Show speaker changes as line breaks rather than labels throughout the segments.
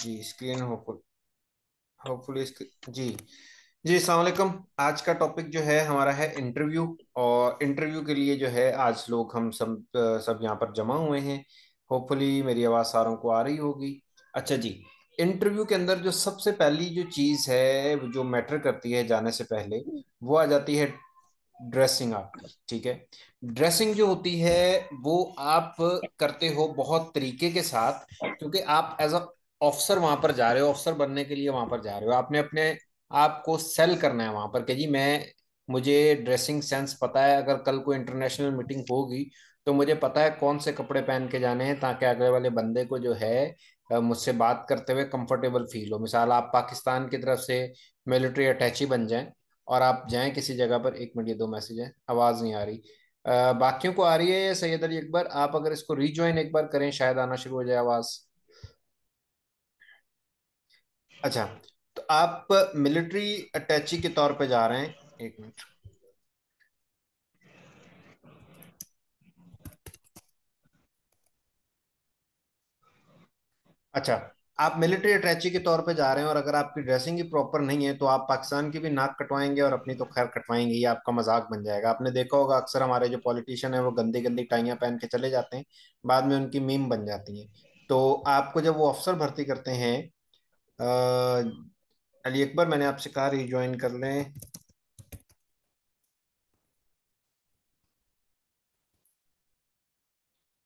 जी screen hopeful hopeful जी जी सलामकुम आज का टॉपिक जो है हमारा है इंटरव्यू और इंटरव्यू के लिए जो है आज लोग हम सब सब यहाँ पर जमा हुए हैं होपफुली मेरी आवाज़ सारों को आ रही होगी अच्छा जी इंटरव्यू के अंदर जो सबसे पहली जो चीज़ है जो मैटर करती है जाने से पहले वो आ जाती है ड्रेसिंग आप ठीक है ड्रेसिंग जो होती है वो आप करते हो बहुत तरीके के साथ क्योंकि आप एज अ ऑफिसर वहां पर जा रहे हो ऑफिसर बनने के लिए वहां पर जा रहे हो आपने अपने आप को सेल करना है वहां पर कि जी मैं मुझे ड्रेसिंग सेंस पता है अगर कल को इंटरनेशनल मीटिंग होगी तो मुझे पता है कौन से कपड़े पहन के जाने हैं ताकि अगले वाले बंदे को जो है मुझसे बात करते हुए कंफर्टेबल फील हो मिसाल आप पाकिस्तान की तरफ से मिलिट्री अटैची बन जाएं और आप जाएं किसी जगह पर एक मिनट ये दो मैसेज है आवाज़ नहीं आ रही बाकियों को आ रही है सैयद अली अकबर आप अगर इसको रिज्वाइन एक बार करें शायद आना शुरू हो जाए आवाज़ अच्छा तो आप मिलिट्री अटैची के तौर पे जा रहे हैं एक मिनट अच्छा आप मिलिट्री अटैची के तौर पे जा रहे हैं और अगर आपकी ड्रेसिंग ही प्रॉपर नहीं है तो आप पाकिस्तान की भी नाक कटवाएंगे और अपनी तो खैर कटवाएंगे ये आपका मजाक बन जाएगा आपने देखा होगा अक्सर हमारे जो पॉलिटिशियन है वो गंदी गंदी टाइया पहन के चले जाते हैं बाद में उनकी मीम बन जाती है तो आपको जब वो अफसर भर्ती करते हैं अली अकबर मैंने आपसे कहा रिज्वाइन कर लें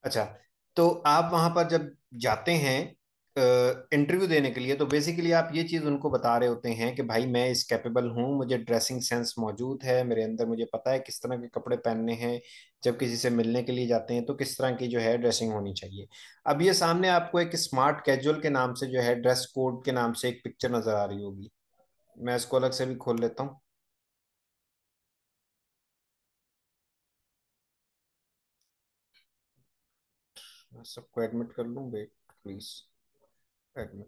अच्छा तो आप वहां पर जब जाते हैं इंटरव्यू देने के लिए तो बेसिकली आप ये चीज़ उनको बता रहे होते हैं कि भाई मैं इस कैपेबल हूँ मुझे ड्रेसिंग सेंस मौजूद है मेरे अंदर मुझे पता है किस तरह के कपड़े पहनने हैं जब किसी से मिलने के लिए जाते हैं तो किस तरह की जो है ड्रेसिंग होनी चाहिए अब ये सामने आपको एक स्मार्ट कैजुअल के नाम से जो है ड्रेस कोड के नाम से एक पिक्चर नज़र आ रही होगी मैं इसको अलग से भी खोल लेता हूँ सबको एडमिट कर लूँ वेट प्लीज़ at the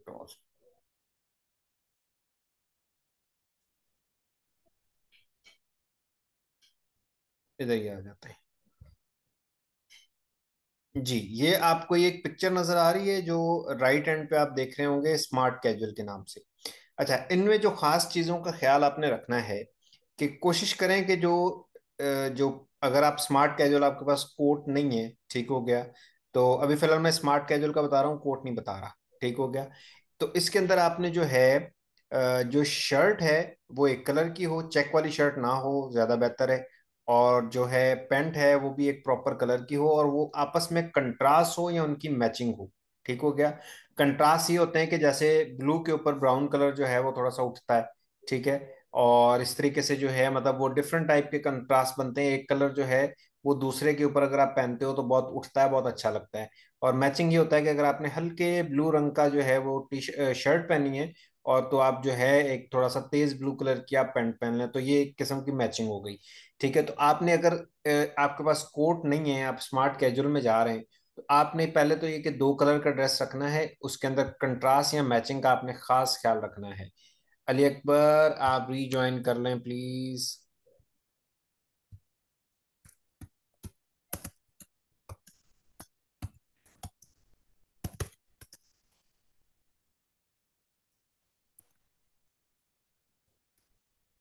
इधर ही आ जाते हैं जी ये आपको ये एक पिक्चर नजर आ रही है जो राइट एंड पे आप देख रहे होंगे स्मार्ट कैजुअल के नाम से अच्छा इनमें जो खास चीजों का ख्याल आपने रखना है कि कोशिश करें कि जो जो अगर आप स्मार्ट कैजुअल आपके पास कोट नहीं है ठीक हो गया तो अभी फिलहाल मैं स्मार्ट कैजुअल का बता रहा हूँ कोट नहीं बता रहा ठीक हो गया तो इसके अंदर आपने जो है जो शर्ट है वो एक कलर की हो चेक वाली शर्ट ना हो ज़्यादा बेहतर है और जो है पेंट है वो भी एक प्रॉपर कलर की हो और वो आपस में कंट्रास्ट हो या उनकी मैचिंग हो ठीक हो गया कंट्रास्ट ये होते हैं कि जैसे ब्लू के ऊपर ब्राउन कलर जो है वो थोड़ा सा उठता है ठीक है और इस तरीके से जो है मतलब वो डिफरेंट टाइप के कंट्रास्ट बनते हैं एक कलर जो है वो दूसरे के ऊपर अगर आप पहनते हो तो बहुत उठता है बहुत अच्छा लगता है और मैचिंग ये होता है कि अगर आपने हल्के ब्लू रंग का जो है वो टी शर्ट पहनी है और तो आप जो है एक थोड़ा सा तेज ब्लू कलर की आप पैंट पहन लें तो ये एक किस्म की मैचिंग हो गई ठीक है तो आपने अगर आपके पास कोट नहीं है आप स्मार्ट कैजुअल में जा रहे हैं तो आपने पहले तो ये कि दो कलर का ड्रेस रखना है उसके अंदर कंट्रास्ट या मैचिंग का आपने खास ख्याल रखना है अली अकबर आप रीजॉइन कर लें प्लीज़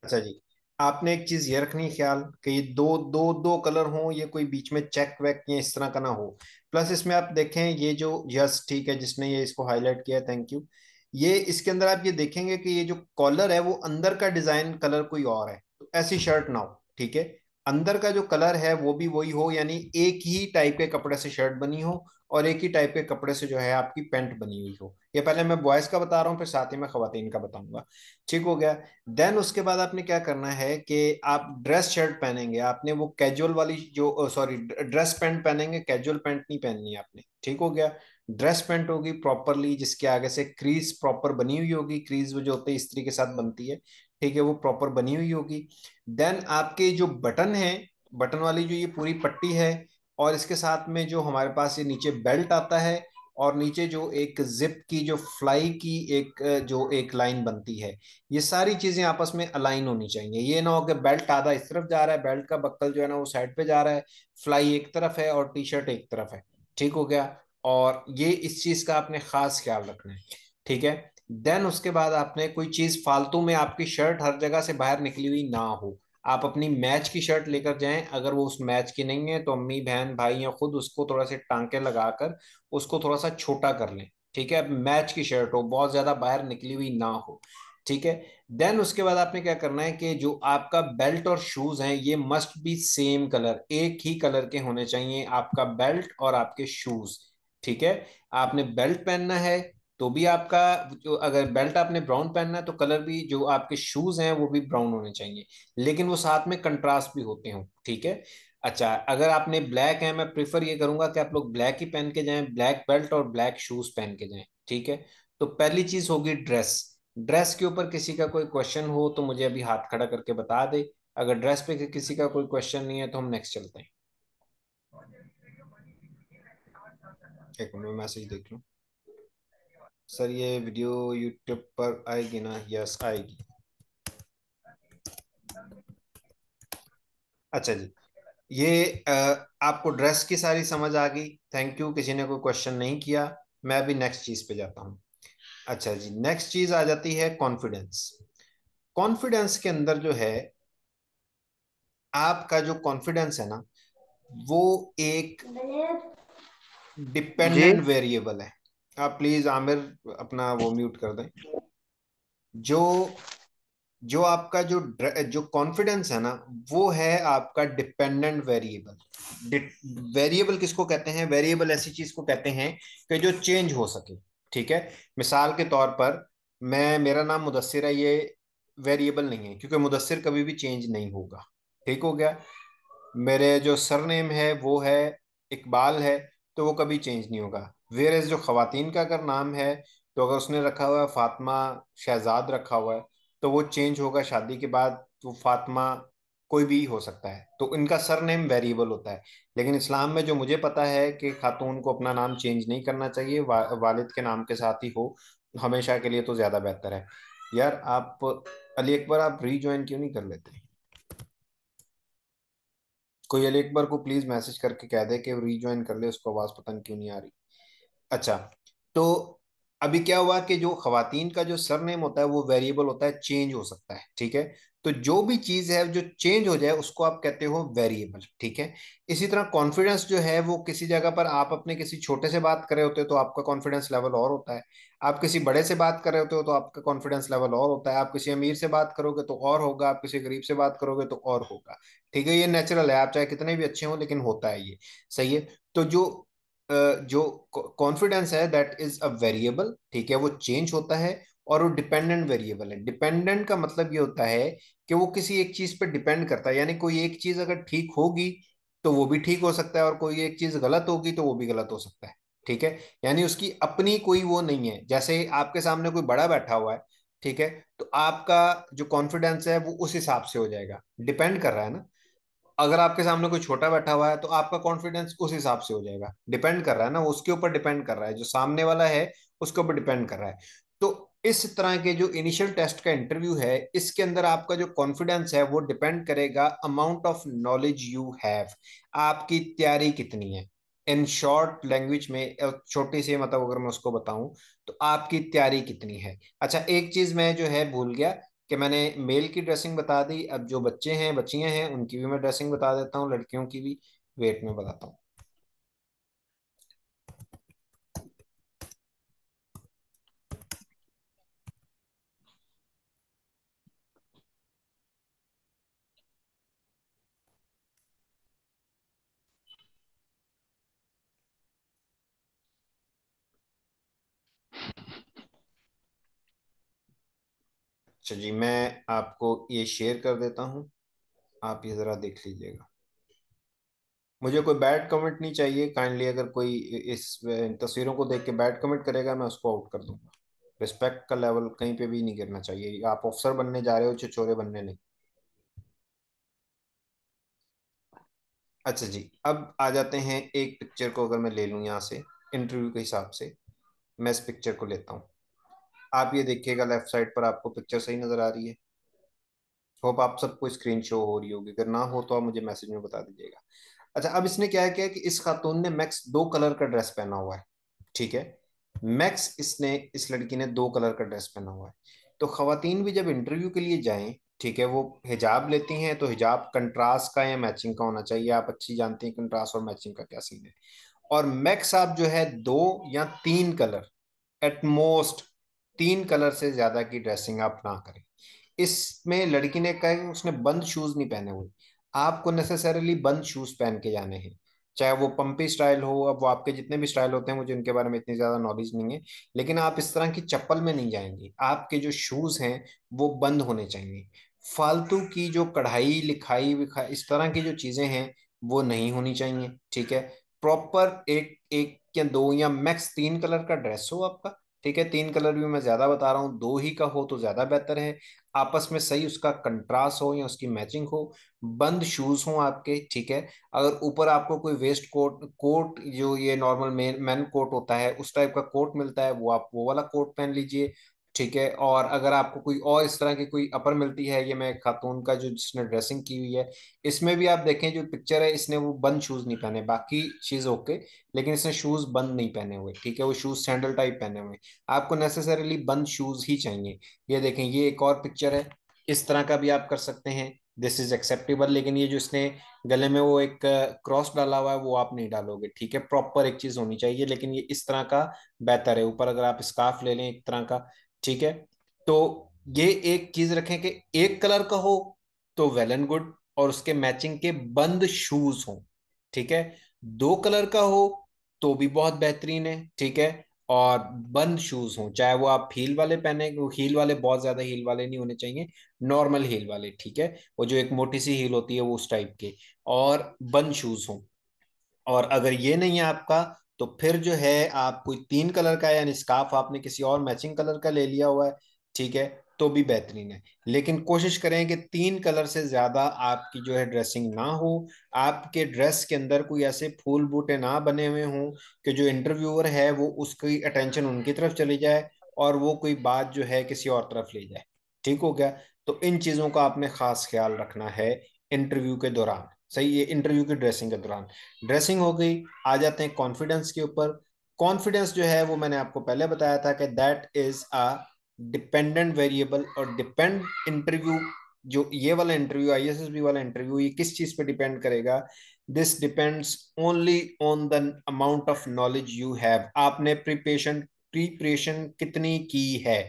अच्छा जी आपने एक चीज ये रखनी ख्याल कि ये दो दो दो कलर हो ये कोई बीच में चेक वेक या इस तरह का ना हो प्लस इसमें आप देखें ये जो यस ठीक है जिसने ये इसको हाईलाइट किया थैंक यू ये इसके अंदर आप ये देखेंगे कि ये जो कॉलर है वो अंदर का डिजाइन कलर कोई और है तो ऐसी शर्ट ना हो ठीक है अंदर का जो कलर है वो भी वही हो यानी एक ही टाइप के कपड़े से शर्ट बनी हो और एक ही टाइप के कपड़े से जो है आपकी पेंट बनी हुई हो ये पहले मैं बॉयज का बता रहा हूँ फिर साथ ही मैं खातन का बताऊंगा ठीक हो गया देन उसके बाद आपने क्या करना है कि आप ड्रेस शर्ट पहनेंगे आपने वो कैजुअल वाली जो सॉरी ड्रेस पैंट पहनेंगे कैजुअल पैंट नहीं पहननी आपने ठीक हो गया ड्रेस पैंट होगी प्रॉपरली जिसके आगे से क्रीज प्रॉपर बनी हुई होगी क्रीज वो जो होते है स्त्री के साथ बनती है ठीक है वो प्रॉपर बनी हुई होगी देन आपके जो बटन है बटन वाली जो ये पूरी पट्टी है और इसके साथ में जो हमारे पास ये नीचे बेल्ट आता है और नीचे जो एक जिप की जो फ्लाई की एक जो एक लाइन बनती है ये सारी चीजें आपस में अलाइन होनी चाहिए ये ना हो कि बेल्ट आधा इस तरफ जा रहा है बेल्ट का बक्कल जो है ना वो साइड पे जा रहा है फ्लाई एक तरफ है और टी शर्ट एक तरफ है ठीक हो गया और ये इस चीज का आपने खास ख्याल रखना है ठीक है देन उसके बाद आपने कोई चीज फालतू में आपकी शर्ट हर जगह से बाहर निकली हुई ना हो आप अपनी मैच की शर्ट लेकर जाएं अगर वो उस मैच की नहीं है तो अम्मी बहन भाई या खुद उसको थोड़ा सा टांके लगाकर उसको थोड़ा सा छोटा कर लें ठीक है मैच की शर्ट हो बहुत ज्यादा बाहर निकली हुई ना हो ठीक है देन उसके बाद आपने क्या करना है कि जो आपका बेल्ट और शूज हैं ये मस्ट बी सेम कलर एक ही कलर के होने चाहिए आपका बेल्ट और आपके शूज ठीक है आपने बेल्ट पहनना है तो भी आपका जो अगर बेल्ट आपने ब्राउन पहनना है तो कलर भी जो आपके शूज हैं वो भी ब्राउन होने चाहिए लेकिन वो साथ में कंट्रास्ट भी होते हों ठीक है अच्छा अगर आपने ब्लैक है मैं प्रीफर ये करूंगा कि आप लोग ब्लैक ही पहन के जाएं ब्लैक बेल्ट और ब्लैक शूज पहन के जाएं ठीक है तो पहली चीज होगी ड्रेस ड्रेस के ऊपर किसी का कोई क्वेश्चन हो तो मुझे अभी हाथ खड़ा करके बता दे अगर ड्रेस पे किसी का कोई क्वेश्चन नहीं है तो हम नेक्स्ट चलते हैं एक मैसेज देख लू सर ये वीडियो यूट्यूब पर आएगी ना यस आएगी अच्छा जी ये आपको ड्रेस की सारी समझ आ गई थैंक यू किसी ने कोई क्वेश्चन नहीं किया मैं अभी नेक्स्ट चीज पे जाता हूँ अच्छा जी नेक्स्ट चीज आ जाती है कॉन्फिडेंस कॉन्फिडेंस के अंदर जो है आपका जो कॉन्फिडेंस है ना वो एक डिपेंडेंट वेरिएबल है आप प्लीज आमिर अपना वो म्यूट कर दें जो जो आपका जो जो कॉन्फिडेंस है ना वो है आपका डिपेंडेंट वेरिएबल वेरिएबल किसको कहते हैं वेरिएबल ऐसी चीज को कहते हैं कि जो चेंज हो सके ठीक है मिसाल के तौर पर मैं मेरा नाम मुदस्सिर है ये वेरिएबल नहीं है क्योंकि मुदस्सिर कभी भी चेंज नहीं होगा ठीक हो गया मेरे जो सरनेम है वो है इकबाल है तो वो कभी चेंज नहीं होगा वेयर एज जो खातन का अगर नाम है तो अगर उसने रखा हुआ है फातिमा शहजाद रखा हुआ है तो वो चेंज होगा शादी के बाद तो फातिमा कोई भी हो सकता है तो इनका सर नेम वेरिएबल होता है लेकिन इस्लाम में जो मुझे पता है कि खातून को अपना नाम चेंज नहीं करना चाहिए वा, वालिद के नाम के साथ ही हो हमेशा के लिए तो ज़्यादा बेहतर है यार आप अली अकबर आप रीज्वाइन क्यों नहीं कर लेते कोई अली अकबर को प्लीज़ मैसेज करके कह दे कि रीज्वाइन कर ले उसको आवाज़ पता क्यों नहीं आ रही अच्छा तो अभी क्या हुआ कि जो खातन का जो सरनेम होता है वो वेरिएबल होता है चेंज हो सकता है ठीक है तो जो भी चीज है जो चेंज हो जाए उसको आप कहते हो वेरिएबल ठीक है इसी तरह कॉन्फिडेंस जो है वो किसी जगह पर आप अपने किसी छोटे से बात कर रहे होते हो तो आपका कॉन्फिडेंस लेवल और होता है आप किसी बड़े से बात कर रहे होते हो तो आपका कॉन्फिडेंस लेवल और होता है आप किसी अमीर से बात करोगे तो और होगा आप किसी गरीब से बात करोगे तो और होगा ठीक है ये नेचुरल है आप चाहे कितने भी अच्छे हो लेकिन होता है ये सही है तो जो जो कॉन्फिडेंस है दैट इज अ वेरिएबल ठीक है वो चेंज होता है और वो डिपेंडेंट वेरिएबल है डिपेंडेंट का मतलब ये होता है कि वो किसी एक चीज पे डिपेंड करता है यानी कोई एक चीज अगर ठीक होगी तो वो भी ठीक हो सकता है और कोई एक चीज गलत होगी तो वो भी गलत हो सकता है ठीक है यानी उसकी अपनी कोई वो नहीं है जैसे आपके सामने कोई बड़ा बैठा हुआ है ठीक है तो आपका जो कॉन्फिडेंस है वो उस हिसाब से हो जाएगा डिपेंड कर रहा है ना अगर आपके सामने कोई छोटा बैठा हुआ है तो आपका कॉन्फिडेंस उस हिसाब से हो जाएगा डिपेंड कर रहा है ना उसके ऊपर डिपेंड कर रहा है जो सामने वाला है उसके ऊपर डिपेंड कर रहा है तो इस तरह के जो इनिशियल टेस्ट का इंटरव्यू है इसके अंदर आपका जो कॉन्फिडेंस है वो डिपेंड करेगा amount of knowledge you have आपकी तैयारी कितनी है इन शॉर्ट लैंग्वेज में छोटी सी मतलब अगर मैं उसको बताऊं तो आपकी तैयारी कितनी है अच्छा एक चीज मैं जो है भूल गया कि मैंने मेल की ड्रेसिंग बता दी अब जो बच्चे हैं बच्चियां हैं उनकी भी मैं ड्रेसिंग बता देता हूँ लड़कियों की भी वेट में बताता हूँ अच्छा जी मैं आपको ये शेयर कर देता हूँ आप ये ज़रा देख लीजिएगा मुझे कोई बैड कमेंट नहीं चाहिए काइंडली अगर कोई इस तस्वीरों को देख के बैड कमेंट करेगा मैं उसको आउट कर दूंगा रिस्पेक्ट का लेवल कहीं पे भी नहीं गिरना चाहिए आप ऑफिसर बनने जा रहे हो चोरे बनने नहीं अच्छा जी अब आ जाते हैं एक पिक्चर को अगर मैं ले लूँ यहाँ से इंटरव्यू के हिसाब से मैं इस पिक्चर को लेता हूँ आप ये देखिएगा लेफ्ट साइड पर आपको पिक्चर सही नजर आ रही है होप आप सबको स्क्रीन शो हो रही होगी अगर ना हो तो आप मुझे मैसेज में बता दीजिएगा अच्छा अब इसने क्या किया कि इस खातून ने मैक्स दो कलर का ड्रेस पहना हुआ है ठीक है मैक्स इसने इस लड़की ने दो कलर का ड्रेस पहना हुआ है तो खातन भी जब इंटरव्यू के लिए जाएं ठीक है वो हिजाब लेती हैं तो हिजाब कंट्रास्ट का या मैचिंग का होना चाहिए आप अच्छी जानते हैं कंट्रास्ट और मैचिंग का क्या सीन है और मैक्स आप जो है दो या तीन कलर एटमोस्ट तीन कलर से ज्यादा की ड्रेसिंग आप ना करें इसमें लड़की ने कहा उसने बंद शूज नहीं पहने हुए आपको नेसेसरली बंद शूज पहन के जाने हैं चाहे वो पंपी स्टाइल हो अब वो आपके जितने भी स्टाइल होते हैं मुझे उनके बारे में इतनी ज्यादा नॉलेज नहीं है लेकिन आप इस तरह की चप्पल में नहीं जाएंगे आपके जो शूज हैं वो बंद होने चाहिए फालतू की जो कढ़ाई लिखाई विखाई इस तरह की जो चीजें हैं वो नहीं होनी चाहिए ठीक है प्रॉपर एक एक या दो या मैक्स तीन कलर का ड्रेस हो आपका ठीक है तीन कलर भी मैं ज्यादा बता रहा हूँ दो ही का हो तो ज्यादा बेहतर है आपस में सही उसका कंट्रास्ट हो या उसकी मैचिंग हो बंद शूज हो आपके ठीक है अगर ऊपर आपको कोई वेस्ट कोट कोट जो ये नॉर्मल मैन मैन कोट होता है उस टाइप का कोट मिलता है वो आप वो वाला कोट पहन लीजिए ठीक है और अगर आपको कोई और इस तरह की कोई अपर मिलती है ये मैं खातून का जो जिसने ड्रेसिंग की हुई है इसमें भी आप देखें जो पिक्चर है इसने वो बंद शूज़ नहीं पहने बाकी चीज़ ओके लेकिन इसने शूज़ बंद नहीं पहने हुए ठीक है वो शूज़ सैंडल टाइप पहने हुए आपको नेसेसरीली बंद शूज़ ही चाहिए ये देखें ये एक और पिक्चर है इस तरह का भी आप कर सकते हैं दिस इज एक्सेप्टेबल लेकिन ये जो इसने गले में वो एक क्रॉस डाला हुआ है वो आप नहीं डालोगे ठीक है प्रॉपर एक चीज होनी चाहिए लेकिन ये इस तरह का बेहतर है ऊपर अगर आप स्काफ ले लें एक तरह का ठीक है तो ये एक चीज रखें कि एक कलर का हो तो वेल एंड गुड और उसके मैचिंग के बंद शूज हो ठीक है दो कलर का हो तो भी बहुत बेहतरीन है ठीक है और बंद शूज हों चाहे वो आप हील वाले पहने हील वाले बहुत ज्यादा हील वाले नहीं होने चाहिए नॉर्मल हील वाले ठीक है वो जो एक मोटी सी हील होती है वो उस टाइप के और बंद शूज हों और अगर ये नहीं है आपका तो फिर जो है आप कोई तीन कलर का यानी स्काफ आपने किसी और मैचिंग कलर का ले लिया हुआ है ठीक है तो भी बेहतरीन है लेकिन कोशिश करें कि तीन कलर से ज़्यादा आपकी जो है ड्रेसिंग ना हो आपके ड्रेस के अंदर कोई ऐसे फूल बूटे ना बने हुए हों कि जो इंटरव्यूअर है वो उसकी अटेंशन उनकी तरफ चली जाए और वो कोई बात जो है किसी और तरफ ले जाए ठीक हो गया तो इन चीज़ों का आपने खास ख्याल रखना है इंटरव्यू के दौरान सही है इंटरव्यू की ड्रेसिंग के दौरान ड्रेसिंग हो गई आ जाते हैं कॉन्फिडेंस के ऊपर कॉन्फिडेंस जो है वो मैंने आपको पहले बताया था कि that is a dependent variable और डिपेंड इंटरव्यू जो ये वाला interview I S S B वाला इंटरव्यू ये किस चीज पे डिपेंड करेगा this depends only on the amount of knowledge you have आपने प्रिपेशन प्रिपरेशन कितनी की है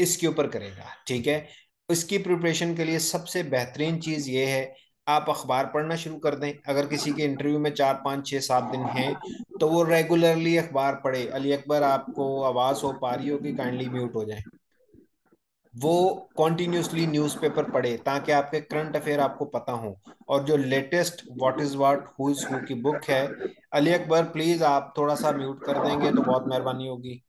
इसके ऊपर करेगा ठीक है इसकी प्रिपरेशन के लिए सबसे बेहतरीन चीज ये है आप अखबार पढ़ना शुरू कर दें अगर किसी के इंटरव्यू में चार पाँच छः सात दिन हैं तो वो रेगुलरली अखबार पढ़े अली अकबर आपको आवाज़ हो पा रही हो कि काइंडली म्यूट हो जाए वो कॉन्टीन्यूसली न्यूज़पेपर पढ़े ताकि आपके करंट अफेयर आपको पता हो और जो latest what is what who is who की बुक है अली अकबर प्लीज़ आप थोड़ा सा म्यूट कर देंगे तो बहुत मेहरबानी होगी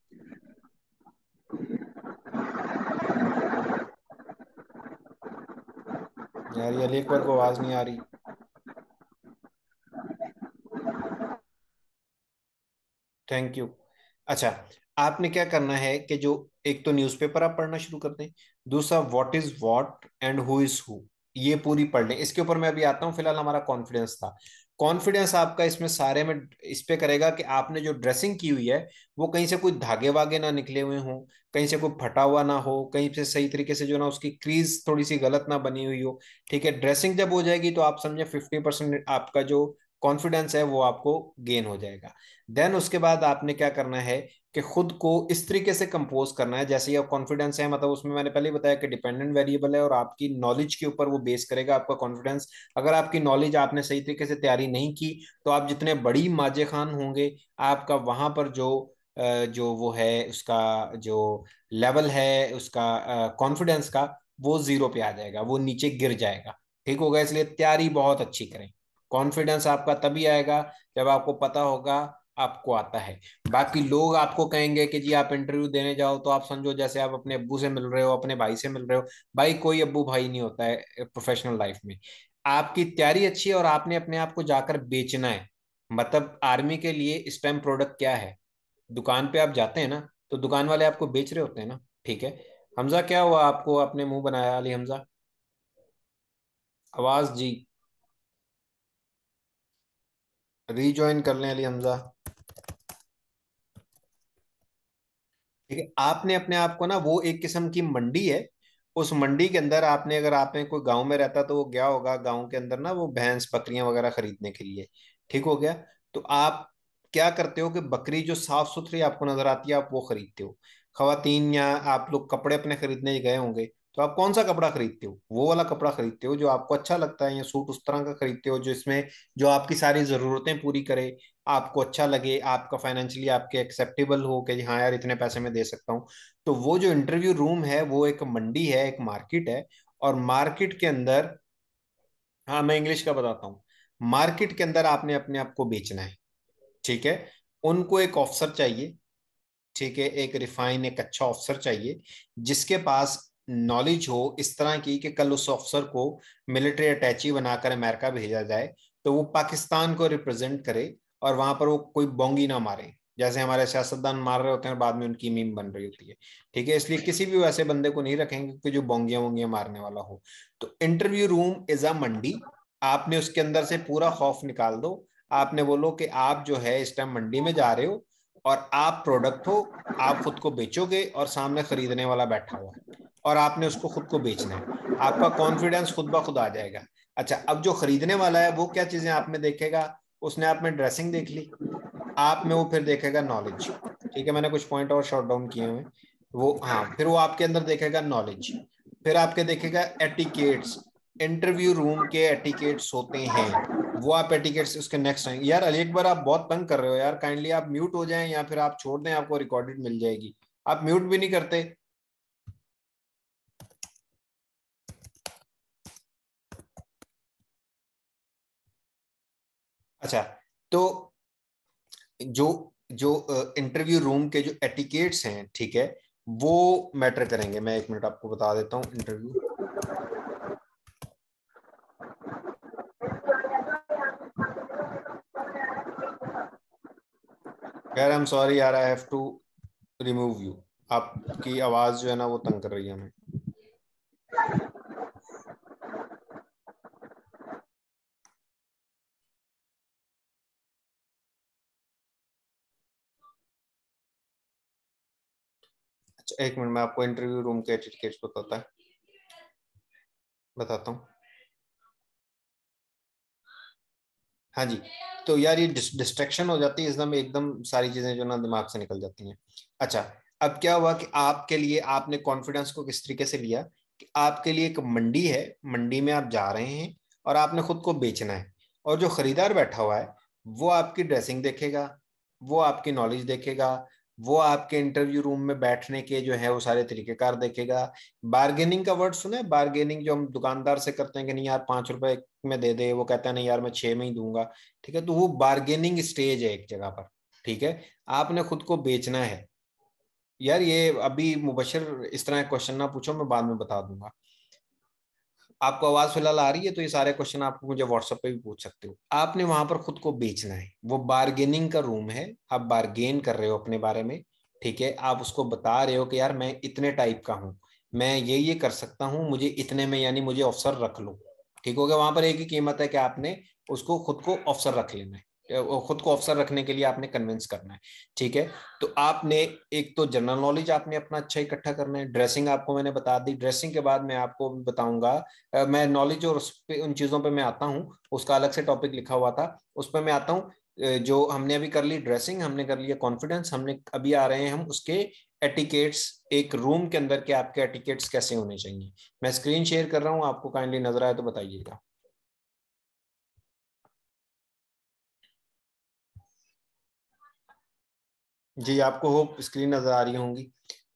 यार ये अली को आवाज नहीं आ रही थैंक यू अच्छा आपने क्या करना है कि जो एक तो न्यूज़पेपर आप पढ़ना शुरू कर दें दूसरा what is what and who is who ये पूरी पढ़ लें इसके ऊपर मैं अभी आता हूँ फिलहाल हमारा कॉन्फिडेंस था कॉन्फिडेंस आपका इसमें सारे में इस पे करेगा कि आपने जो ड्रेसिंग की हुई है वो कहीं से कोई धागे वागे ना निकले हुए हों कहीं से कोई फटा हुआ ना हो कहीं से सही तरीके से जो ना उसकी क्रीज थोड़ी सी गलत ना बनी हुई हो ठीक है ड्रेसिंग जब हो जाएगी तो आप समझे फिफ्टी परसेंट आपका जो कॉन्फिडेंस है वो आपको गेन हो जाएगा देन उसके बाद आपने क्या करना है कि खुद को इस तरीके से कंपोज करना है जैसे आप कॉन्फिडेंस है मतलब उसमें मैंने पहले बताया कि डिपेंडेंट वेरिएबल है और आपकी नॉलेज के ऊपर वो बेस करेगा आपका कॉन्फिडेंस अगर आपकी नॉलेज आपने सही तरीके से तैयारी नहीं की तो आप जितने बड़ी माजे खान होंगे आपका वहां पर जो जो वो है उसका जो लेवल है उसका कॉन्फिडेंस का वो जीरो पे आ जाएगा वो नीचे गिर जाएगा ठीक होगा इसलिए तैयारी बहुत अच्छी करें कॉन्फिडेंस आपका तभी आएगा जब आपको पता होगा आपको आता है बाकी लोग आपको कहेंगे कि जी आप इंटरव्यू देने जाओ तो आप समझो जैसे आप अपने अब्बू से मिल रहे हो अपने भाई से मिल रहे हो भाई कोई अब्बू भाई नहीं होता है प्रोफेशनल लाइफ में आपकी तैयारी अच्छी है और आपने अपने आप को जाकर बेचना है मतलब आर्मी के लिए इस टाइम प्रोडक्ट क्या है दुकान पे आप जाते हैं ना तो दुकान वाले आपको बेच रहे होते हैं ना ठीक है हमजा क्या हुआ आपको अपने मुंह बनाया अली हमजा आवाज जी रीजॉइन कर लें अली हमजा ठीक है आपने अपने आप को ना वो एक किस्म की मंडी है उस मंडी के अंदर आपने अगर आपने कोई गांव में रहता तो वो गया होगा गांव के अंदर ना वो भैंस बकरियां वगैरह खरीदने के लिए ठीक हो गया तो आप क्या करते हो कि बकरी जो साफ सुथरी आपको नजर आती है आप वो खरीदते हो खातन या आप लोग कपड़े अपने खरीदने गए होंगे तो आप कौन सा कपड़ा खरीदते हो वो वाला कपड़ा खरीदते हो जो आपको अच्छा लगता है या सूट उस तरह का खरीदते हो जो इसमें जो आपकी सारी ज़रूरतें पूरी करे आपको अच्छा लगे आपका फाइनेंशियली आपके एक्सेप्टेबल हो कि हाँ यार इतने पैसे में दे सकता हूँ तो वो जो इंटरव्यू रूम है वो एक मंडी है एक मार्केट है और मार्केट के अंदर हाँ मैं इंग्लिश का बताता हूँ मार्केट के अंदर आपने अपने आप को बेचना है ठीक है उनको एक ऑफिसर चाहिए ठीक है एक रिफाइन एक अच्छा ऑफिसर चाहिए जिसके पास नॉलेज हो इस तरह की कि कल उस अफसर को मिलिट्री अटैची बनाकर अमेरिका भेजा जाए तो वो पाकिस्तान को रिप्रेजेंट करे और वहां पर वो कोई बोंगी ना मारे जैसे हमारे सियासतदान मार रहे होते हैं और बाद में उनकी मीम बन रही होती है ठीक है इसलिए किसी भी वैसे बंदे को नहीं रखेंगे कि जो बोंगिया वोंगिया मारने वाला हो तो interview room is a mandi आपने उसके अंदर से पूरा खौफ निकाल दो आपने बोलो कि आप जो है इस टाइम मंडी में जा रहे हो और आप प्रोडक्ट हो आप खुद को बेचोगे और सामने खरीदने वाला बैठा हुआ है और आपने उसको खुद को बेचना है आपका कॉन्फिडेंस खुद ब खुद आ जाएगा अच्छा अब जो खरीदने वाला है वो क्या चीजें आप में देखेगा उसने आप में ड्रेसिंग देख ली आप में वो फिर देखेगा नॉलेज ठीक है मैंने कुछ पॉइंट और शॉर्ट डाउन किए हुए वो हाँ फिर वो आपके अंदर देखेगा नॉलेज फिर आपके देखेगा एटिकेट्स इंटरव्यू रूम के एटिकेट्स होते हैं वो आप एटिकेट्स उसके नेक्स्ट आएंगे यार अली अकबर आप बहुत तंग कर रहे हो यार काइंडली आप म्यूट हो जाएं या फिर आप छोड़ दें आपको रिकॉर्डेड मिल जाएगी आप म्यूट भी नहीं करते अच्छा तो जो जो इंटरव्यू रूम के जो एटिकेट्स हैं ठीक है वो मैटर करेंगे मैं एक मिनट आपको बता देता हूँ इंटरव्यू खैर आई एम सॉरी यार I have to remove you आपकी आवाज जो है ना वो तंग कर रही है हमें अच्छा, एक मिनट में आपको इंटरव्यू रूम के एटिकेट्स बताता है बताता हूँ हाँ जी तो यार ये डिस्ट्रेक्शन हो जाती है दम एकदम सारी चीजें जो ना दिमाग से निकल जाती हैं अच्छा अब क्या हुआ कि आपके लिए आपने कॉन्फिडेंस को किस तरीके से लिया कि आपके लिए एक मंडी है मंडी में आप जा रहे हैं और आपने खुद को बेचना है और जो खरीदार बैठा हुआ है वो आपकी ड्रेसिंग देखेगा वो आपकी नॉलेज देखेगा वो आपके इंटरव्यू रूम में बैठने के जो है वो सारे तरीकेकार देखेगा बार्गेनिंग का वर्ड सुने बार्गेनिंग जो हम दुकानदार से करते हैं कि नहीं यार पांच रुपए में दे दे वो कहता है नहीं यार मैं छह में ही दूंगा ठीक है तो वो बार्गेनिंग स्टेज है एक जगह पर ठीक है आपने खुद को बेचना है यार ये अभी मुबशर इस तरह क्वेश्चन ना पूछो मैं बाद में बता दूंगा आपको आवाज फिलहाल आ रही है तो ये सारे क्वेश्चन आपको मुझे व्हाट्सएप पे भी पूछ सकते हो आपने वहां पर खुद को बेचना है वो बार्गेनिंग का रूम है आप बार्गेन कर रहे हो अपने बारे में ठीक है आप उसको बता रहे हो कि यार मैं इतने टाइप का हूँ मैं ये ये कर सकता हूँ मुझे इतने में यानी मुझे अफसर रख लो ठीक हो गया वहां पर एक ही कीमत है कि आपने उसको खुद को अफसर रख लेना है खुद को अफसर रखने के लिए आपने कन्विंस करना है ठीक है तो आपने एक तो जनरल नॉलेज आपने अपना अच्छा इकट्ठा करना है ड्रेसिंग आपको मैंने बता दी ड्रेसिंग के बाद मैं आपको बताऊंगा मैं नॉलेज और उस पे उन चीज़ों पर मैं आता हूँ उसका अलग से टॉपिक लिखा हुआ था उस पर मैं आता हूँ जो हमने अभी कर ली ड्रेसिंग हमने कर लिया कॉन्फिडेंस हमने अभी आ रहे हैं हम उसके एटिकेट्स एक रूम के अंदर के आपके एटिकेट्स कैसे होने चाहिए मैं स्क्रीन शेयर कर रहा हूँ आपको काइंडली नजर आए तो बताइएगा जी आपको होप स्क्रीन नजर आ रही होंगी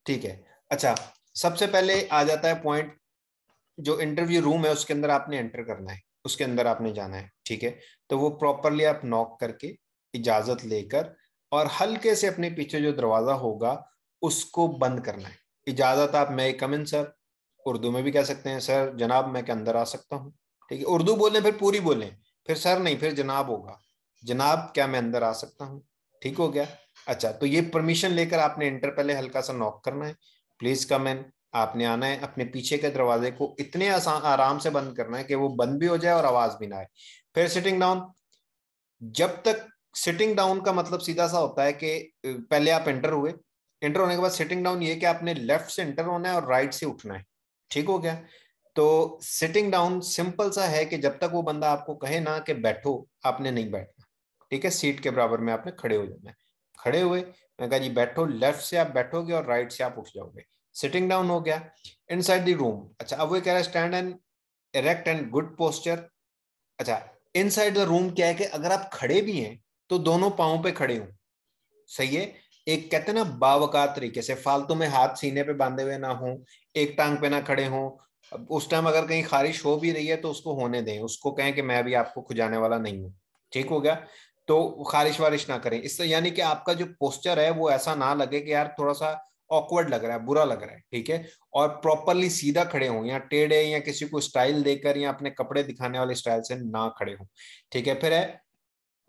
ठीक है अच्छा सबसे पहले आ जाता है पॉइंट जो इंटरव्यू रूम है उसके अंदर आपने एंटर करना है उसके अंदर आपने जाना है ठीक है तो वो प्रॉपरली आप नॉक करके इजाजत लेकर और हल्के से अपने पीछे जो दरवाजा होगा उसको बंद करना है इजाजत आप मैं कम इन सर उर्दू में भी कह सकते हैं सर जनाब मैं के अंदर आ सकता हूँ ठीक है उर्दू बोलें फिर पूरी बोलें फिर सर नहीं फिर जनाब होगा जनाब क्या मैं अंदर आ सकता हूँ ठीक हो गया अच्छा तो ये परमिशन लेकर आपने एंटर पहले हल्का सा नॉक करना है प्लीज कम इन आपने आना है अपने पीछे के दरवाजे को इतने आसान आराम से बंद करना है कि वो बंद भी हो जाए और आवाज भी ना आए फिर सिटिंग डाउन जब तक सिटिंग डाउन का मतलब सीधा सा होता है कि पहले आप एंटर हुए एंटर होने के बाद सिटिंग डाउन ये कि आपने लेफ्ट से एंटर होना है और राइट से उठना है ठीक हो गया तो सिटिंग डाउन सिंपल सा है कि जब तक वो बंदा आपको कहे ना कि बैठो आपने नहीं बैठना ठीक है सीट के बराबर में आपने खड़े हो जाना है खड़े हुए मैं कहा जी बैठो लेफ्ट से आप बैठोगे और राइट से आप उठ जाओगे सिटिंग डाउन हो गया इन साइड द रूम अच्छा अब वो कह रहा है stand and erect and good posture अच्छा इन साइड द रूम क्या है कि अगर आप खड़े भी हैं तो दोनों पाओ पे खड़े हों सही है एक कहते ना बावकात तरीके से फालतू में हाथ सीने पे बांधे हुए ना हो एक टांग पे ना खड़े हों उस टाइम अगर कहीं खारिश हो भी रही है तो उसको होने दें उसको कहें कि मैं अभी आपको खुजाने वाला नहीं हूं ठीक हो गया तो खारिश वारिश ना करें इससे यानी कि आपका जो पोस्चर है वो ऐसा ना लगे कि यार थोड़ा सा ऑकवर्ड लग रहा है बुरा लग रहा है ठीक है और प्रॉपरली सीधा खड़े हों या टेढ़े या किसी को स्टाइल देकर या अपने कपड़े दिखाने वाले स्टाइल से ना खड़े हों ठीक है फिर है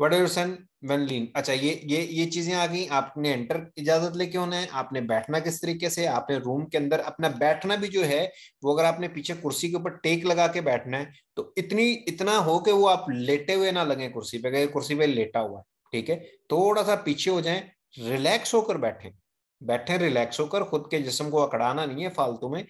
वट आर सन वन लीन अच्छा ये ये ये चीजें आ गई आपने एंटर इजाजत लेके होना है आपने बैठना किस तरीके से आपने रूम के अंदर अपना बैठना भी जो है वो अगर आपने पीछे कुर्सी के ऊपर टेक लगा के बैठना है तो इतनी इतना हो कि वो आप लेटे हुए ना लगे कुर्सी पे कुर्सी पे लेटा हुआ है ठीक है थोड़ा सा पीछे हो जाए रिलैक्स होकर बैठे बैठे रिलैक्स होकर खुद के जिसम को अकड़ाना नहीं है फालतू में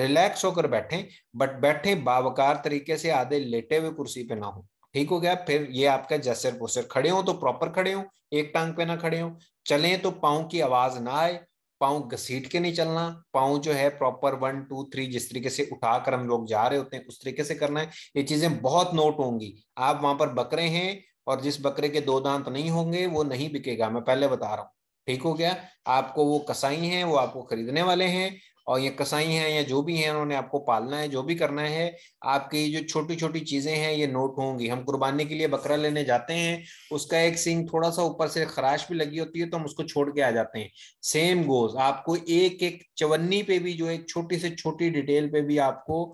रिलैक्स होकर बैठे बट बैठे बावकार तरीके से आधे लेटे हुए कुर्सी पे ना हो ठीक हो गया फिर ये आपका जसर पोसर खड़े हो तो प्रॉपर खड़े हो एक टांग पे ना खड़े हो चले तो पाओ की आवाज ना आए पाओ घसीट के नहीं चलना पाओ जो है प्रॉपर वन टू थ्री जिस तरीके से उठाकर हम लोग जा रहे होते हैं उस तरीके से करना है ये चीजें बहुत नोट होंगी आप वहां पर बकरे हैं और जिस बकरे के दो दांत नहीं होंगे वो नहीं बिकेगा मैं पहले बता रहा हूँ ठीक हो गया आपको वो कसाई हैं वो आपको खरीदने वाले हैं और ये कसाई हैं या जो भी हैं उन्होंने आपको पालना है जो भी करना है आपकी जो छोटी छोटी चीज़ें हैं ये नोट होंगी हम कुर्बानी के लिए बकरा लेने जाते हैं उसका एक सिंग थोड़ा सा ऊपर से खराश भी लगी होती है तो हम उसको छोड़ के आ जाते हैं सेम गोज आपको एक एक चवन्नी पे भी जो एक छोटी से छोटी डिटेल पे भी आपको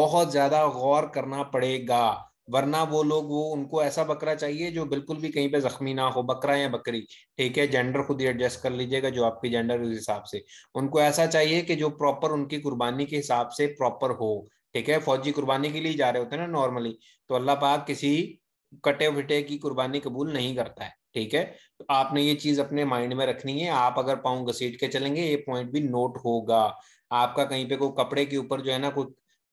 बहुत ज़्यादा गौर करना पड़ेगा वरना वो लोग वो उनको ऐसा बकरा चाहिए जो बिल्कुल भी कहीं पे जख्मी ना हो बकरा या बकरी ठीक है जेंडर खुद ही एडजस्ट कर लीजिएगा जो आपकी जेंडर उस हिसाब से उनको ऐसा चाहिए कि जो प्रॉपर उनकी कुर्बानी के हिसाब से प्रॉपर हो ठीक है फौजी कुर्बानी के लिए जा रहे होते हैं ना नॉर्मली तो अल्लाह पाक किसी कटे फिटे की कुर्बानी कबूल नहीं करता है ठीक है तो आपने ये चीज अपने माइंड में रखनी है आप अगर पाऊ घसीट के चलेंगे ये पॉइंट भी नोट होगा आपका कहीं पे कोई कपड़े के ऊपर जो है ना कोई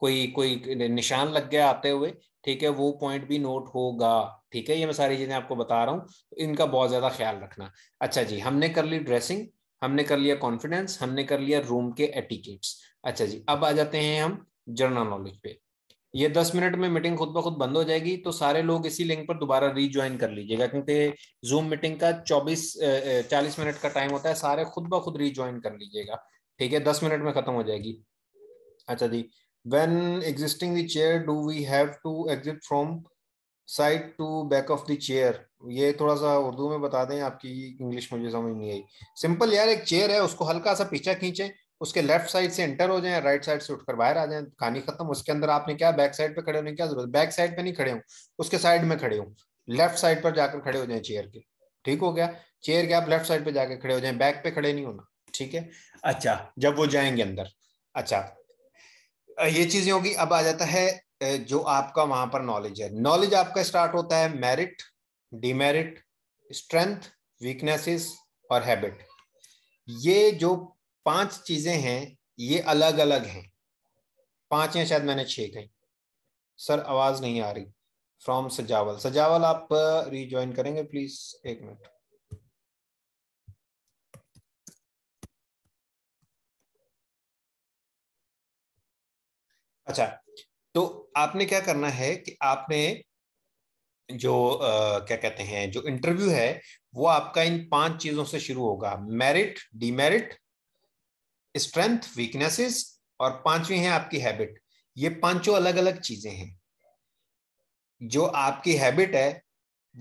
कोई कोई निशान लग गया आते हुए ठीक है वो पॉइंट भी नोट होगा ठीक है ये मैं सारी चीजें आपको बता रहा हूँ तो इनका बहुत ज्यादा ख्याल रखना अच्छा जी हमने कर ली ड्रेसिंग हमने कर लिया कॉन्फिडेंस हमने कर लिया रूम के एटिकेट्स अच्छा जी अब आ जाते हैं हम जर्नल नॉलेज पे ये दस मिनट में मीटिंग खुद ब खुद बंद हो जाएगी तो सारे लोग इसी लिंक पर दोबारा रीज्वाइन कर लीजिएगा क्योंकि जूम मीटिंग का चौबीस चालीस मिनट का टाइम होता है सारे खुद ब खुद रीज्वाइन कर लीजिएगा ठीक है दस मिनट में खत्म हो जाएगी अच्छा जी when existing the chair do we have to exit from side to back of the chair ये थोड़ा सा उर्दू में बता दें आपकी इंग्लिश मुझे समझ नहीं आई सिंपल यार एक चेयर है उसको हल्का सा पीछा खींचे उसके लेफ्ट साइड से एंटर हो जाए राइट साइड से उठकर बाहर आ जाए कहानी खत्म उसके अंदर आपने क्या बैक साइड पे खड़े होने की क्या जरूरत बैक साइड पे नहीं खड़े हूँ उसके साइड में खड़े हूँ लेफ्ट साइड पर जाकर खड़े हो जाए चेयर के ठीक हो गया चेयर के आप लेफ्ट साइड पे जाकर खड़े हो जाए बैक पे खड़े नहीं होना ठीक है अच्छा जब वो जाएंगे अंदर अच्छा ये चीजें होगी अब आ जाता है जो आपका वहां पर नॉलेज है नॉलेज आपका स्टार्ट होता है मेरिट डिमेरिट स्ट्रेंथ वीकनेसेस और हैबिट ये जो पांच चीजें हैं ये अलग अलग हैं पांच या शायद मैंने छह कही सर आवाज नहीं आ रही फ्रॉम सजावल सजावल आप रिज्वाइन करेंगे प्लीज एक मिनट अच्छा तो आपने क्या करना है कि आपने जो आ, क्या कहते हैं जो इंटरव्यू है वो आपका इन पांच चीजों से शुरू होगा मेरिट डीमेरिट स्ट्रेंथ वीकनेसेस और पांचवी है आपकी हैबिट ये पांचों अलग अलग चीजें हैं जो आपकी हैबिट है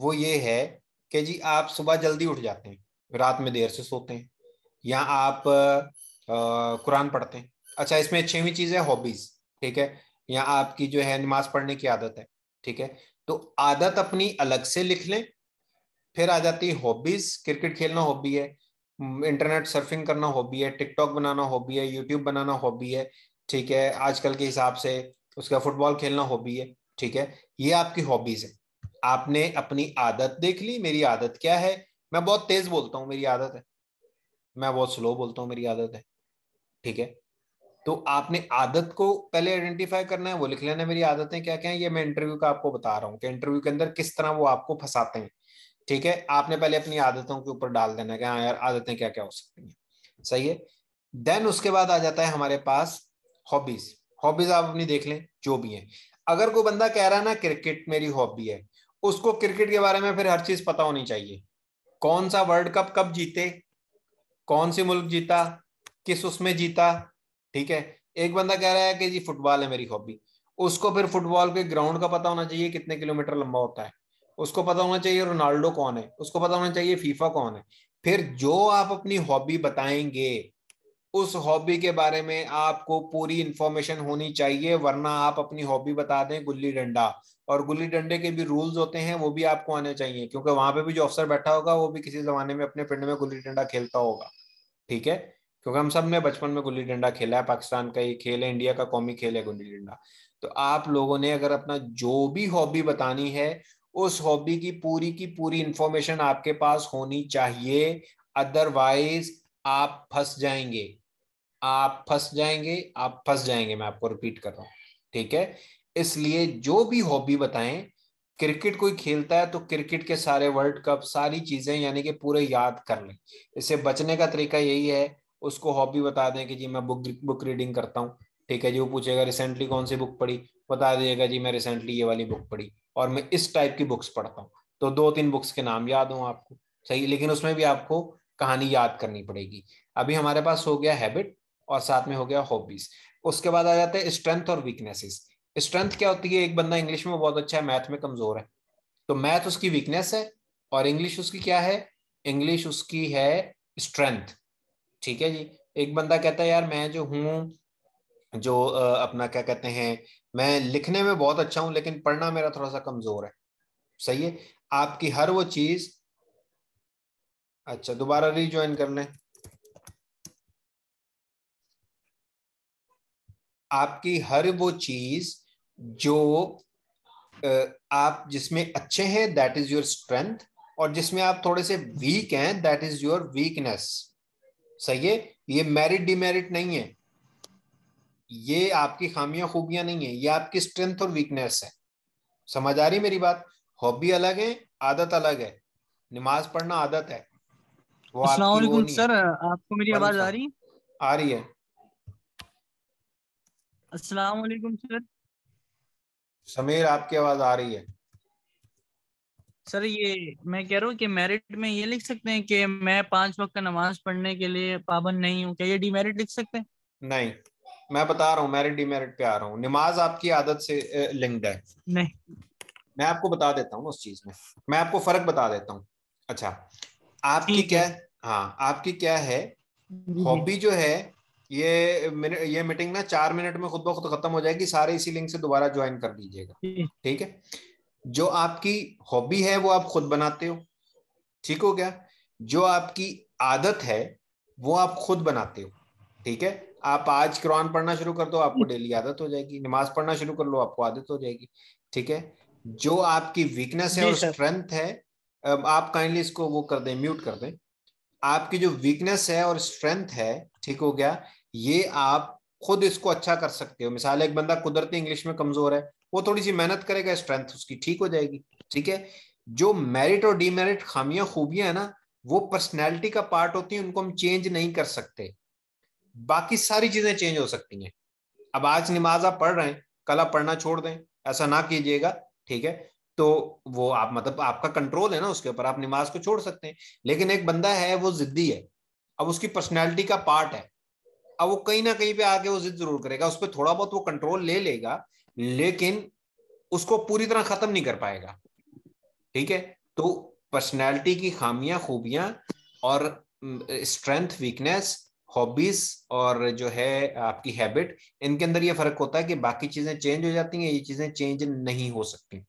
वो ये है कि जी आप सुबह जल्दी उठ जाते हैं रात में देर से सोते हैं या आप आ, कुरान पढ़ते हैं अच्छा इसमें छवीं चीज है हॉबीज ठीक है या आपकी जो है नमाज पढ़ने की आदत है ठीक है तो आदत अपनी अलग से लिख लें फिर आ जाती है हॉबीज क्रिकेट खेलना हॉबी है इंटरनेट सर्फिंग करना हॉबी है टिकटॉक बनाना हॉबी है यूट्यूब बनाना हॉबी है ठीक है आजकल के हिसाब से उसका फुटबॉल खेलना हॉबी है ठीक है ये आपकी हॉबीज है आपने अपनी आदत देख ली मेरी आदत क्या है मैं बहुत तेज बोलता हूँ मेरी आदत है मैं बहुत स्लो बोलता हूँ मेरी आदत है ठीक है तो आपने आदत को पहले आइडेंटिफाई करना है वो लिख लेना मेरी आदतें क्या क्या है ये मैं इंटरव्यू का आपको बता रहा हूँ कि इंटरव्यू के अंदर किस तरह वो आपको फंसाते हैं ठीक है आपने पहले अपनी आदतों के ऊपर डाल देना कि हाँ यार आदतें क्या क्या हो सकती हैं सही है देन उसके बाद आ जाता है हमारे पास हॉबीज हॉबीज आप अपनी देख लें जो भी है अगर कोई बंदा कह रहा है ना क्रिकेट मेरी हॉबी है उसको क्रिकेट के बारे में फिर हर चीज पता होनी चाहिए कौन सा वर्ल्ड कप कब जीते कौन सी मुल्क जीता किस उसमें जीता ठीक है एक बंदा कह रहा है कि जी फुटबॉल है मेरी हॉबी उसको फिर फुटबॉल के ग्राउंड का पता होना चाहिए कितने किलोमीटर लंबा होता है उसको पता होना चाहिए रोनाल्डो कौन है उसको पता होना चाहिए फीफा कौन है फिर जो आप अपनी हॉबी बताएंगे उस हॉबी के बारे में आपको पूरी इंफॉर्मेशन होनी चाहिए वरना आप अपनी हॉबी बता दें गुल्ली डंडा और गुल्ली डंडे के भी रूल्स होते हैं वो भी आपको आने चाहिए क्योंकि वहां पे भी जो अफसर बैठा होगा वो भी किसी जमाने में अपने पिंड में गुल्ली डंडा खेलता होगा ठीक है क्योंकि हम सब ने बचपन में गुल्ली डंडा खेला है पाकिस्तान का ही खेल है इंडिया का कौमी खेल है गुल्ली डंडा तो आप लोगों ने अगर अपना जो भी हॉबी बतानी है उस हॉबी की पूरी की पूरी इंफॉर्मेशन आपके पास होनी चाहिए अदरवाइज आप फंस जाएंगे आप फंस जाएंगे आप फंस जाएंगे मैं आपको रिपीट कर रहा हूँ ठीक है इसलिए जो भी हॉबी बताएं क्रिकेट कोई खेलता है तो क्रिकेट के सारे वर्ल्ड कप सारी चीजें यानी कि पूरे याद कर लें इससे बचने का तरीका यही है उसको हॉबी बता दें कि जी मैं बुक बुक रीडिंग करता हूँ ठीक है जी वो पूछेगा रिसेंटली कौन सी बुक पढ़ी बता दीजिएगा जी मैं रिसेंटली ये वाली बुक पढ़ी और मैं इस टाइप की बुक्स पढ़ता हूँ तो दो तीन बुक्स के नाम याद हों आपको सही लेकिन उसमें भी आपको कहानी याद करनी पड़ेगी अभी हमारे पास हो गया हैबिट और साथ में हो गया हॉबीज उसके बाद आ जाते हैं स्ट्रेंथ और वीकनेसेस स्ट्रेंथ क्या होती है एक बंदा इंग्लिश में बहुत अच्छा है मैथ में कमजोर है तो मैथ उसकी वीकनेस है और इंग्लिश उसकी क्या है इंग्लिश उसकी है स्ट्रेंथ ठीक है जी एक बंदा कहता है यार मैं जो हूँ जो अपना क्या कहते हैं मैं लिखने में बहुत अच्छा हूं लेकिन पढ़ना मेरा थोड़ा सा कमजोर है सही है आपकी हर वो चीज अच्छा दोबारा रिज्वाइन कर लें आपकी हर वो चीज जो आप जिसमें अच्छे हैं दैट इज योर स्ट्रेंथ और जिसमें आप थोड़े से वीक हैं दैट इज योर वीकनेस सही है ये मेरिट डिमेरिट नहीं है ये आपकी खामियां खूबियां नहीं है ये आपकी स्ट्रेंथ और वीकनेस है समझ आ रही मेरी बात हॉबी अलग है आदत अलग है नमाज पढ़ना आदत है वो आपकी वो नहीं सर आपको मेरी आवाज आ रही आ रही है अस्सलाम वालेकुम सर समीर आपकी आवाज आ रही है सर ये मैं कह रहा हूँ कि मेरिट में ये लिख सकते हैं कि मैं पांच वक्त नमाज पढ़ने के लिए पाबंद नहीं हूँ क्या ये डिमेरिट लिख सकते हैं नहीं मैं बता रहा हूँ मेरिट डिमेरिट पे आ रहा हूँ नमाज आपकी आदत से लिंक्ड है नहीं मैं आपको बता देता हूँ उस चीज में मैं आपको फर्क बता देता हूँ अच्छा आपकी क्या हाँ आपकी क्या है हॉबी जो है ये ये मीटिंग ना चार मिनट में खुद ब खुद खत्म हो जाएगी सारे इसी लिंक से दोबारा ज्वाइन कर लीजिएगा ठीक है जो आपकी हॉबी है वो आप खुद बनाते हो ठीक हो गया जो आपकी आदत है वो आप खुद बनाते हो ठीक है आप आज कुरान पढ़ना शुरू कर दो आपको डेली आदत हो जाएगी नमाज पढ़ना शुरू कर लो आपको आदत हो जाएगी ठीक है जो आपकी वीकनेस है और स्ट्रेंथ है आप काइंडली इसको वो कर दें म्यूट कर दें आपकी जो वीकनेस है और स्ट्रेंथ है ठीक हो गया ये आप खुद इसको अच्छा कर सकते हो मिसाल एक बंदा कुदरती इंग्लिश में कमजोर है वो थोड़ी सी मेहनत करेगा स्ट्रेंथ उसकी ठीक हो जाएगी ठीक है जो मेरिट और डीमेरिट खामियां खूबियां है ना वो पर्सनैलिटी का पार्ट होती है उनको हम चेंज नहीं कर सकते बाकी सारी चीजें चेंज हो सकती हैं अब आज नमाज आप पढ़ रहे हैं कल आप पढ़ना छोड़ दें ऐसा ना कीजिएगा ठीक है तो वो आप मतलब आपका कंट्रोल है ना उसके ऊपर आप नमाज को छोड़ सकते हैं लेकिन एक बंदा है वो जिद्दी है अब उसकी पर्सनैलिटी का पार्ट है अब वो कहीं ना कहीं पे आके वो जिद जरूर करेगा उस पर थोड़ा बहुत वो कंट्रोल ले लेगा लेकिन उसको पूरी तरह खत्म नहीं कर पाएगा ठीक है तो पर्सनैलिटी की खामियां खूबियां और स्ट्रेंथ वीकनेस हॉबीज और जो है आपकी हैबिट इनके अंदर ये फर्क होता है कि बाकी चीजें चेंज हो जाती हैं ये चीजें चेंज नहीं हो सकती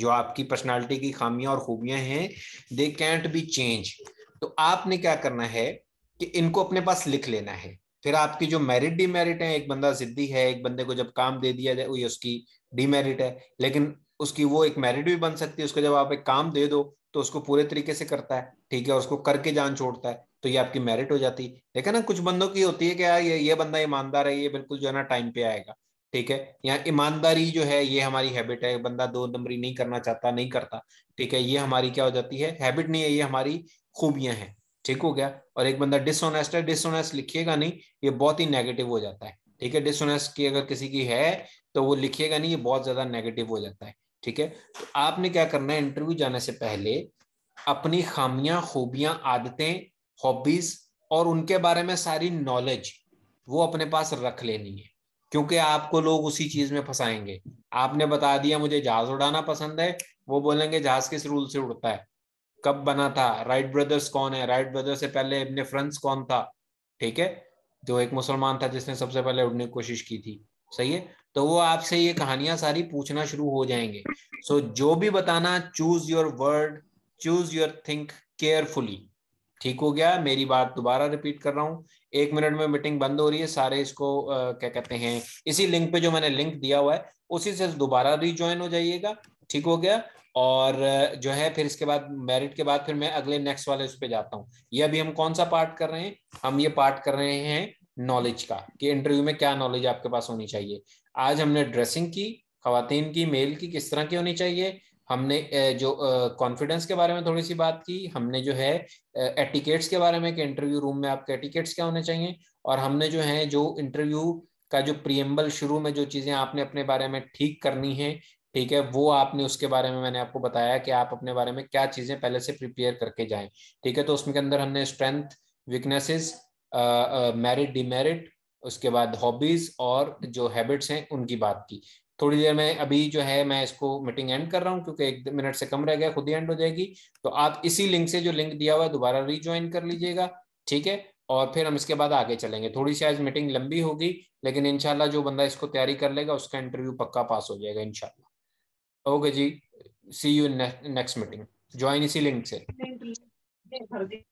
जो आपकी पर्सनालिटी की खामियां और खूबियां हैं दे कैंट बी चेंज तो आपने क्या करना है कि इनको अपने पास लिख लेना है फिर आपकी जो मेरिट डीमेरिट है एक बंदा जिद्दी है एक बंदे को जब काम दे दिया जाए ये उसकी डीमेरिट है लेकिन उसकी वो एक मेरिट भी बन सकती है उसको जब आप एक काम दे दो तो उसको पूरे तरीके से करता है ठीक है और उसको करके जान छोड़ता है तो ये आपकी मेरिट हो जाती है देखा ना कुछ बंदों की होती है कि यार ये ये बंदा ईमानदार है ये बिल्कुल जो है ना टाइम पे आएगा ठीक है या ईमानदारी जो है ये हमारी हैबिट है बंदा दो नंबरी नहीं करना चाहता नहीं करता ठीक है ये हमारी क्या हो जाती है हैबिट नहीं है ये हमारी खूबियां हैं ठीक हो गया और एक बंदा डिसऑनेस्ट है डिसऑनेस्ट लिखिएगा नहीं ये बहुत ही नेगेटिव हो जाता है ठीक है डिसऑनेस्ट की अगर किसी की है तो वो लिखिएगा नहीं ये बहुत ज्यादा नेगेटिव हो जाता है ठीक है तो आपने क्या करना है इंटरव्यू जाने से पहले अपनी खामियां खूबियां आदतें हॉबीज और उनके बारे में सारी नॉलेज वो अपने पास रख लेनी है क्योंकि आपको लोग उसी चीज में फंसाएंगे आपने बता दिया मुझे जहाज उड़ाना पसंद है वो बोलेंगे जहाज किस रूल से उड़ता है कब बना था राइट ब्रदर्स कौन है राइट ब्रदर्स से पहले इब्ने फ्रंस कौन था ठीक है जो एक मुसलमान था जिसने सबसे पहले उड़ने की कोशिश की थी सही है तो वो आपसे ये कहानियां सारी पूछना शुरू हो जाएंगे सो so, जो भी बताना choose your word choose your think carefully ठीक हो गया मेरी बात दोबारा रिपीट कर रहा हूँ एक मिनट में मीटिंग बंद हो रही है सारे इसको आ, क्या कहते हैं इसी लिंक पे जो मैंने लिंक दिया हुआ है उसी से दोबारा रिज्वाइन हो जाइएगा ठीक हो गया और जो है फिर इसके बाद मेरिट के बाद फिर मैं अगले नेक्स्ट वाले उस पर जाता हूँ ये अभी हम कौन सा पार्ट कर रहे हैं हम ये पार्ट कर रहे हैं नॉलेज का कि इंटरव्यू में क्या नॉलेज आपके पास होनी चाहिए आज हमने ड्रेसिंग की खातन की मेल की किस तरह की होनी चाहिए हमने जो कॉन्फिडेंस के बारे में थोड़ी सी बात की हमने जो है एटिकेट्स के बारे में कि इंटरव्यू रूम में आपके एटिकेट्स क्या होने चाहिए और हमने जो है जो इंटरव्यू का जो प्रियम्बल शुरू में जो चीजें आपने अपने बारे में ठीक करनी है ठीक है वो आपने उसके बारे में मैंने आपको बताया कि आप अपने बारे में क्या चीजें पहले से प्रिपेयर करके जाएं ठीक है तो उसमें के अंदर हमने स्ट्रेंथ वीकनेसेस मेरिट डिमेरिट उसके बाद हॉबीज और जो हैबिट्स हैं उनकी बात की थोड़ी देर में अभी जो है मैं इसको मीटिंग एंड कर रहा हूँ क्योंकि एक मिनट से कम रह गया खुद ही एंड हो जाएगी तो आप इसी लिंक से जो लिंक दिया हुआ है दोबारा रीज्वाइन कर लीजिएगा ठीक है और फिर हम इसके बाद आगे चलेंगे थोड़ी सी आज मीटिंग लंबी होगी लेकिन इनशाला जो बंदा इसको तैयारी कर लेगा उसका इंटरव्यू पक्का पास हो जाएगा इनशाला ओके जी see you next meeting join इसी लिंक से